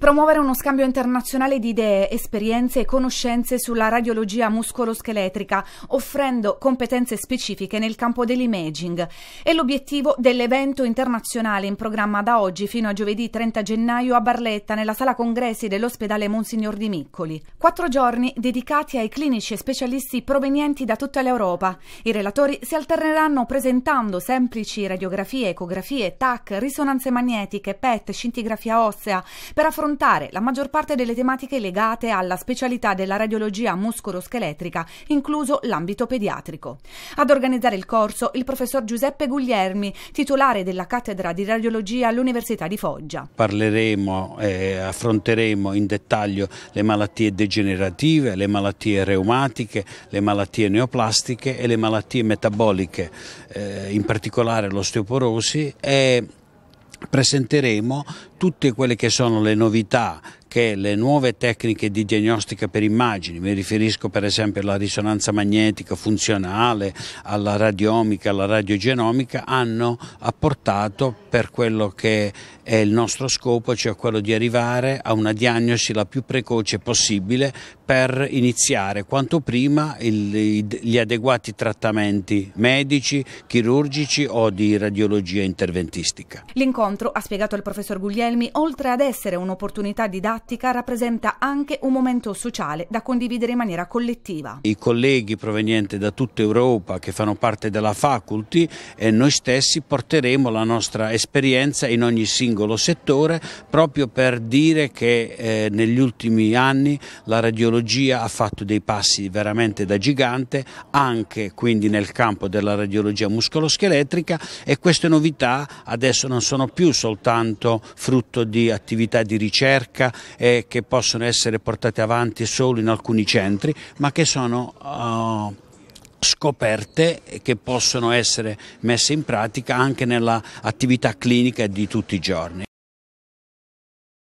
Promuovere uno scambio internazionale di idee, esperienze e conoscenze sulla radiologia muscoloscheletrica, offrendo competenze specifiche nel campo dell'imaging. È l'obiettivo dell'evento internazionale in programma da oggi fino a giovedì 30 gennaio a Barletta, nella sala congressi dell'ospedale Monsignor di Miccoli. Quattro giorni dedicati ai clinici e specialisti provenienti da tutta l'Europa. I relatori si alterneranno presentando semplici radiografie, ecografie, TAC, risonanze magnetiche, PET, scintigrafia ossea per affrontare affrontare la maggior parte delle tematiche legate alla specialità della radiologia muscoloscheletrica, incluso l'ambito pediatrico. Ad organizzare il corso il professor Giuseppe Guglielmi, titolare della cattedra di radiologia all'Università di Foggia. Parleremo e eh, affronteremo in dettaglio le malattie degenerative, le malattie reumatiche, le malattie neoplastiche e le malattie metaboliche, eh, in particolare l'osteoporosi e presenteremo tutte quelle che sono le novità che le nuove tecniche di diagnostica per immagini, mi riferisco per esempio alla risonanza magnetica funzionale, alla radiomica, alla radiogenomica, hanno apportato per quello che è il nostro scopo, cioè quello di arrivare a una diagnosi la più precoce possibile per iniziare quanto prima gli adeguati trattamenti medici, chirurgici o di radiologia interventistica. L'incontro, ha spiegato il professor Guglielmi, oltre ad essere un'opportunità didattica, didattica rappresenta anche un momento sociale da condividere in maniera collettiva. I colleghi provenienti da tutta Europa che fanno parte della faculty e eh, noi stessi porteremo la nostra esperienza in ogni singolo settore proprio per dire che eh, negli ultimi anni la radiologia ha fatto dei passi veramente da gigante anche quindi nel campo della radiologia muscoloscheletrica e queste novità adesso non sono più soltanto frutto di attività di ricerca eh, che possono essere portate avanti solo in alcuni centri, ma che sono uh, scoperte che possono essere messe in pratica anche nell'attività clinica di tutti i giorni.